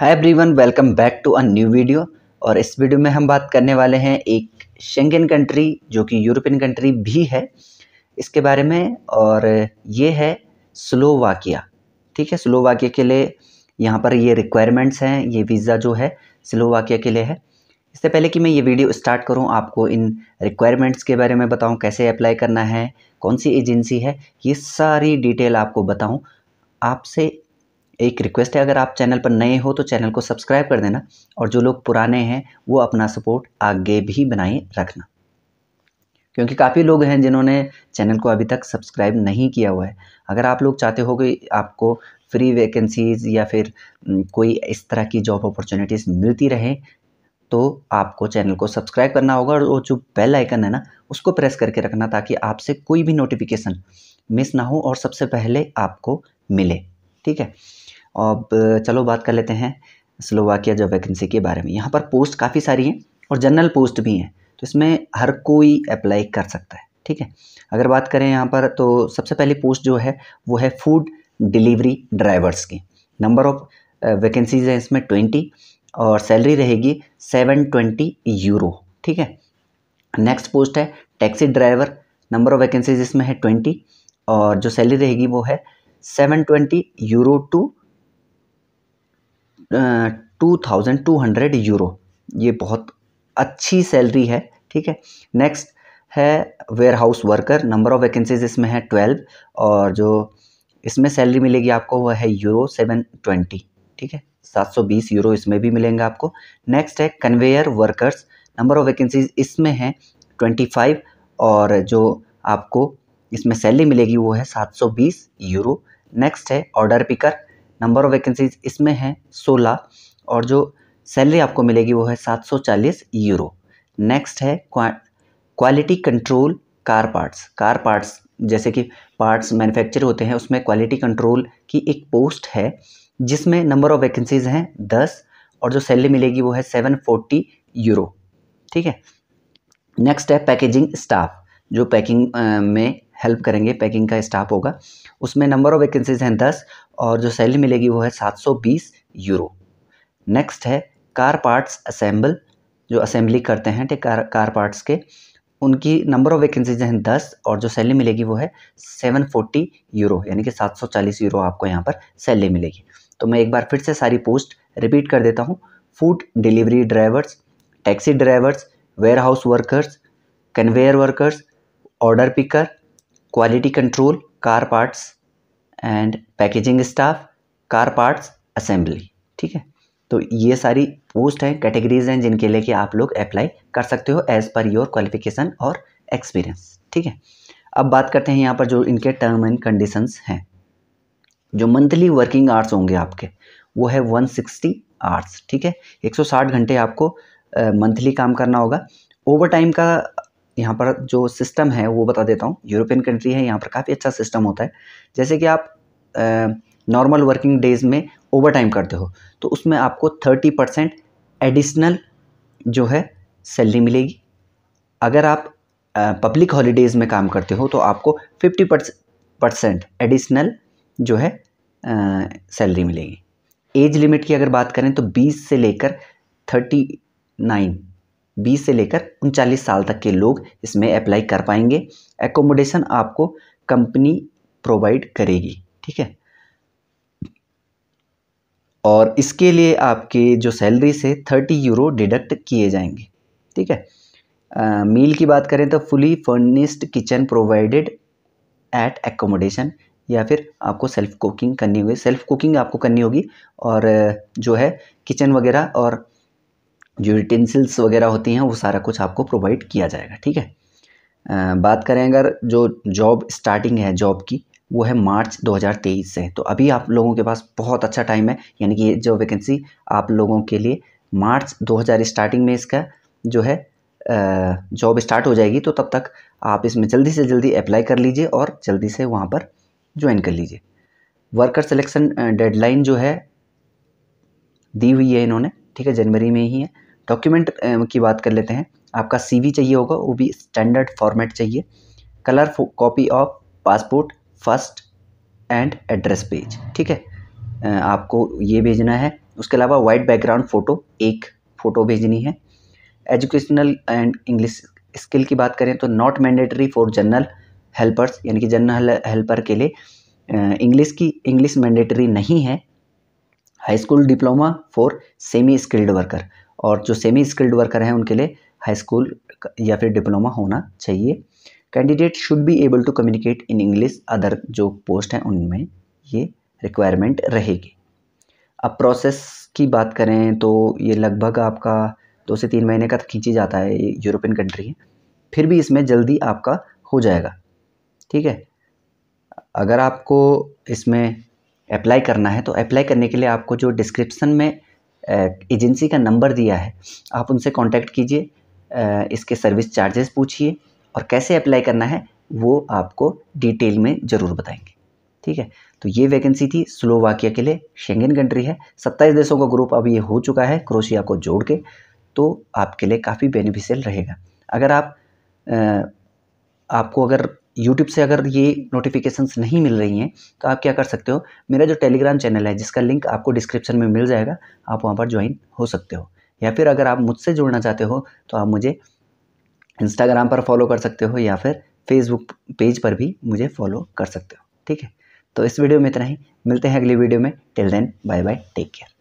hi everyone welcome back to a new video और इस video में हम बात करने वाले हैं एक शेंगेन कंट्री जो कि यूरोपियन कंट्री भी है इसके बारे में और ये है स्लोवाकिया ठीक है स्लोवाकिया के लिए यहाँ पर ये रिक्वायरमेंट्स हैं ये वीज़ा जो है स्लोवाकिया के लिए है इससे पहले कि मैं ये वीडियो स्टार्ट करूँ आपको इन रिक्वायरमेंट्स के बारे में बताऊँ कैसे अप्लाई करना है कौन सी एजेंसी है ये सारी डिटेल आपको बताऊँ आपसे एक रिक्वेस्ट है अगर आप चैनल पर नए हो तो चैनल को सब्सक्राइब कर देना और जो लोग पुराने हैं वो अपना सपोर्ट आगे भी बनाए रखना क्योंकि काफ़ी लोग हैं जिन्होंने चैनल को अभी तक सब्सक्राइब नहीं किया हुआ है अगर आप लोग चाहते हो कि आपको फ्री वैकेंसीज़ या फिर कोई इस तरह की जॉब अपॉर्चुनिटीज़ मिलती रहे तो आपको चैनल को सब्सक्राइब करना होगा और वो जो बेल आइकन है ना उसको प्रेस करके रखना ताकि आपसे कोई भी नोटिफिकेशन मिस ना हो और सबसे पहले आपको मिले ठीक है अब चलो बात कर लेते हैं स्लोवाकिया जॉब वैकेंसी के बारे में यहाँ पर पोस्ट काफ़ी सारी हैं और जनरल पोस्ट भी हैं तो इसमें हर कोई अप्लाई कर सकता है ठीक है अगर बात करें यहाँ पर तो सबसे पहली पोस्ट जो है वो है फूड डिलीवरी ड्राइवर्स की नंबर ऑफ वैकेंसीज हैं इसमें ट्वेंटी और सैलरी रहेगी सेवन ट्वेंटी यूरो ठीक है नेक्स्ट पोस्ट है taxi driver number of vacancies इसमें है ट्वेंटी और जो सैलरी रहेगी वो है seven twenty euro to two thousand two hundred euro ये बहुत अच्छी सैलरी है ठीक है नेक्स्ट है warehouse worker number of vacancies इसमें है ट्वेल्व और जो इसमें सैलरी मिलेगी आपको वह है यूरो सेवन ट्वेंटी ठीक है सात सौ बीस यूरो इसमें भी मिलेंगे आपको नेक्स्ट है conveyor workers number of vacancies इसमें है ट्वेंटी फाइव और जो आपको इसमें सैलरी मिलेगी वो है सात सौ बीस यूरो नेक्स्ट है order picker number of vacancies इसमें है सोलह और जो सैलरी आपको मिलेगी वो है सात सौ चालीस यूरो नेक्स्ट है quality control car parts car parts जैसे कि पार्ट्स मैन्युफैक्चर होते हैं उसमें क्वालिटी कंट्रोल की एक पोस्ट है जिसमें नंबर ऑफ़ वैकेंसीज हैं दस और जो सैलरी मिलेगी वो है सेवन फोर्टी यूरो ठीक है नेक्स्ट है पैकेजिंग स्टाफ जो पैकिंग में हेल्प करेंगे पैकिंग का स्टाफ होगा उसमें नंबर ऑफ़ वैकेंसीज हैं दस और जो सैलरी मिलेगी वो है 720 यूरो नेक्स्ट है कार पार्ट्स असेंबल जो असेंबली करते हैं ठीक कार कार पार्ट्स के उनकी नंबर ऑफ वैकेंसीज हैं दस और जो सैलरी मिलेगी वो है सेवन फोर्टी यूरो यानी कि सात सौ चालीस यूरो आपको यहाँ पर सैलरी मिलेगी तो मैं एक बार फिर से सारी पोस्ट रिपीट कर देता हूँ food delivery drivers taxi drivers warehouse workers conveyor workers order picker quality control car parts and packaging staff car parts assembly ठीक है तो ये सारी पोस्ट हैं कैटेगरीज हैं जिनके लिए कि आप लोग अप्लाई कर सकते हो एज़ पर योर क्वालिफिकेशन और एक्सपीरियंस ठीक है अब बात करते हैं यहाँ पर जो इनके टर्म एंड कंडीशंस हैं जो मंथली वर्किंग आवर्स होंगे आपके वो है 160 आवर्स ठीक है 160 घंटे आपको मंथली काम करना होगा ओवर टाइम का यहाँ पर जो सिस्टम है वो बता देता हूँ यूरोपियन कंट्री है यहाँ पर काफ़ी अच्छा सिस्टम होता है जैसे कि आप नॉर्मल वर्किंग डेज़ में ओवर टाइम करते हो तो उसमें आपको थर्टी परसेंट एडिशनल जो है सैलरी मिलेगी अगर आप पब्लिक हॉलीडेज़ में काम करते हो तो आपको फिफ्टी परसेंट एडिशनल जो है सैलरी मिलेगी एज लिमिट की अगर बात करें तो 20 से लेकर 39 बीस से लेकर उनचालीस साल तक के लोग इसमें अप्लाई कर पाएंगे एकोमोडेशन आपको कंपनी प्रोवाइड करेगी ठीक है और इसके लिए आपके जो सैलरी से थर्टी यूरो डिडक्ट किए जाएंगे ठीक है आ, मील की बात करें तो fully furnished kitchen provided at accommodation या फिर आपको सेल्फ कुकिंग करनी होगी सेल्फ कुकिंग आपको करनी होगी और जो है किचन वगैरह और जो यूटेंसिल्स वगैरह होती हैं वो सारा कुछ आपको प्रोवाइड किया जाएगा ठीक है बात करें अगर जो जॉब स्टार्टिंग है जॉब की वो है मार्च 2023 से तो अभी आप लोगों के पास बहुत अच्छा टाइम है यानी कि ये जो वैकेंसी आप लोगों के लिए मार्च 2000 स्टार्टिंग में इसका जो है जॉब स्टार्ट हो जाएगी तो तब तक आप इसमें जल्दी से जल्दी अप्लाई कर लीजिए और जल्दी से वहाँ पर ज्वाइन कर लीजिए वर्कर सिलेक्शन डेडलाइन जो है दी हुई है इन्होंने ठीक है जनवरी में ही है डॉक्यूमेंट की बात कर लेते हैं आपका सीवी चाहिए होगा वो भी स्टैंडर्ड फॉर्मेट चाहिए colour copy of passport first and address page ठीक है आपको ये भेजना है उसके अलावा वाइट बैकग्राउंड फ़ोटो एक फ़ोटो भेजनी है एजुकेशनल एंड इंग्लिश स्किल की बात करें तो not mandatory for general helpers यानी कि जनरल हेल्पर के लिए इंग्लिश की इंग्लिश मैंडेटरी नहीं है high school diploma for semi skilled worker और जो सेमी स्किल्ड वर्कर हैं उनके लिए हाई स्कूल या फिर डिप्लोमा होना चाहिए candidate should be able to communicate in English other जो पोस्ट हैं उनमें ये रिक्वायरमेंट रहेगी अब प्रोसेस की बात करें तो ये लगभग आपका दो से तीन महीने का तो खींची जाता है ये यूरोपियन कंट्री है फिर भी इसमें जल्दी आपका हो जाएगा ठीक है अगर आपको इसमें अप्लाई करना है तो अप्लाई करने के लिए आपको जो डिस्क्रिप्सन में एजेंसी का नंबर दिया है आप उनसे कांटेक्ट कीजिए इसके सर्विस चार्जेस पूछिए और कैसे अप्लाई करना है वो आपको डिटेल में ज़रूर बताएंगे ठीक है तो ये वैकेंसी थी स्लोवाकिया के लिए शेंगेन कंट्री है सत्ताईस देशों का ग्रुप अब ये हो चुका है क्रोशिया को जोड़ के तो आपके लिए काफ़ी बेनिफिशियल रहेगा अगर आप आ, आपको अगर यूट्यूब से अगर ये नोटिफिकेशंस नहीं मिल रही हैं तो आप क्या कर सकते हो मेरा जो टेलीग्राम चैनल है जिसका लिंक आपको डिस्क्रिप्शन में मिल जाएगा आप वहाँ पर ज्वाइन हो सकते हो या फिर अगर आप मुझसे जुड़ना चाहते हो तो आप मुझे इंस्टाग्राम पर फॉलो कर सकते हो या फिर फेसबुक पेज पर भी मुझे फॉलो कर सकते हो ठीक है तो इस वीडियो में इतना ही मिलते हैं अगली वीडियो में till then bye bye take care